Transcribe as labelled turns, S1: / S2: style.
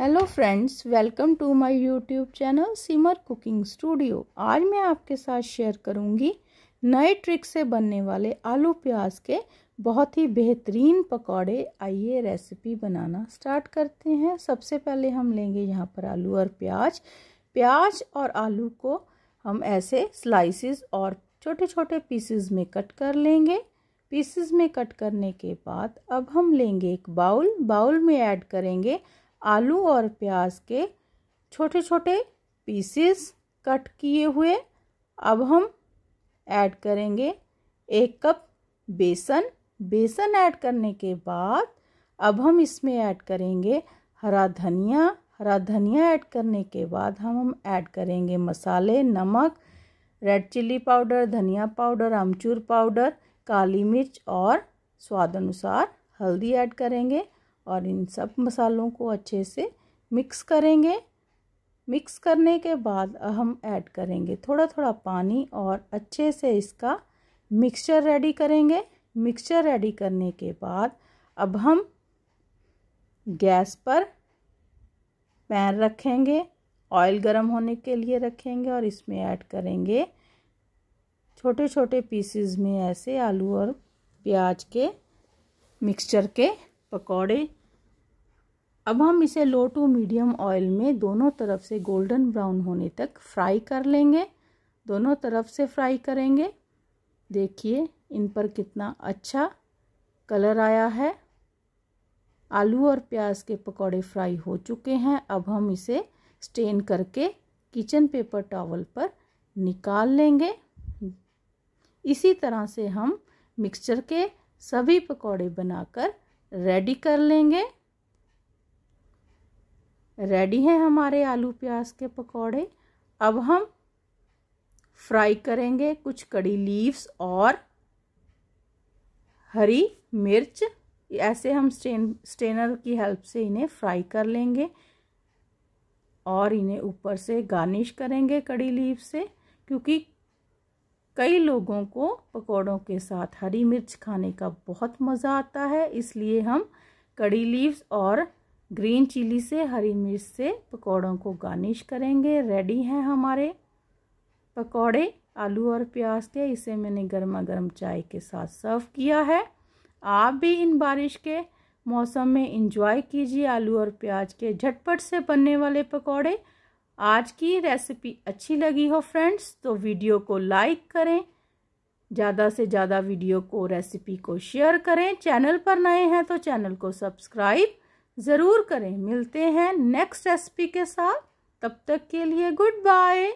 S1: hello friends welcome to my YouTube channel Simar cooking studio आज मैं आपके साथ शेयर करूंगी नए ट्रिक से बनने वाले आलू प्याज के बहुत ही बेहतरीन पकौड़े आइए रेसिपी बनाना स्टार्ट करते हैं सबसे पहले हम लेंगे यहाँ पर आलू और प्याज प्याज और आलू को हम ऐसे स्लाइसिस और छोटे छोटे पीसेस में कट कर लेंगे पीसेस में कट करने के बाद अब हम लेंगे एक बाउल बाउल में ऐड करेंगे आलू और प्याज के छोटे छोटे पीसेस कट किए हुए अब हम ऐड करेंगे एक कप बेसन बेसन ऐड करने के बाद अब हम इसमें ऐड करेंगे हरा धनिया हरा धनिया ऐड करने के बाद हम हम ऐड करेंगे मसाले नमक रेड चिल्ली पाउडर धनिया पाउडर अमचूर पाउडर काली मिर्च और स्वाद अनुसार हल्दी ऐड करेंगे और इन सब मसालों को अच्छे से मिक्स करेंगे मिक्स करने के बाद हम ऐड करेंगे थोड़ा थोड़ा पानी और अच्छे से इसका मिक्सचर रेडी करेंगे मिक्सचर रेडी करने के बाद अब हम गैस पर पैन रखेंगे ऑयल गर्म होने के लिए रखेंगे और इसमें ऐड करेंगे छोटे छोटे पीसेस में ऐसे आलू और प्याज के मिक्सचर के पकौड़े अब हम इसे लो टू मीडियम ऑयल में दोनों तरफ से गोल्डन ब्राउन होने तक फ्राई कर लेंगे दोनों तरफ से फ्राई करेंगे देखिए इन पर कितना अच्छा कलर आया है आलू और प्याज के पकौड़े फ्राई हो चुके हैं अब हम इसे स्टेन करके किचन पेपर टॉवल पर निकाल लेंगे इसी तरह से हम मिक्सचर के सभी पकौड़े बनाकर रेडी कर लेंगे रेडी हैं हमारे आलू प्याज के पकौड़े अब हम फ्राई करेंगे कुछ कड़ी लीव्स और हरी मिर्च ऐसे हम स्टेन स्टेनर की हेल्प से इन्हें फ्राई कर लेंगे और इन्हें ऊपर से गार्निश करेंगे कड़ी लीव से क्योंकि कई लोगों को पकौड़ों के साथ हरी मिर्च खाने का बहुत मज़ा आता है इसलिए हम कड़ी लीव्स और ग्रीन चिली से हरी मिर्च से पकौड़ों को गार्निश करेंगे रेडी हैं हमारे पकौड़े आलू और प्याज के इसे मैंने गर्मा गर्म चाय के साथ सर्व किया है आप भी इन बारिश के मौसम में इंजॉय कीजिए आलू और प्याज के झटपट से बनने वाले पकौड़े आज की रेसिपी अच्छी लगी हो फ्रेंड्स तो वीडियो को लाइक करें ज़्यादा से ज़्यादा वीडियो को रेसिपी को शेयर करें चैनल पर नए हैं तो चैनल को सब्सक्राइब ज़रूर करें मिलते हैं नेक्स्ट रेसिपी के साथ तब तक के लिए गुड बाय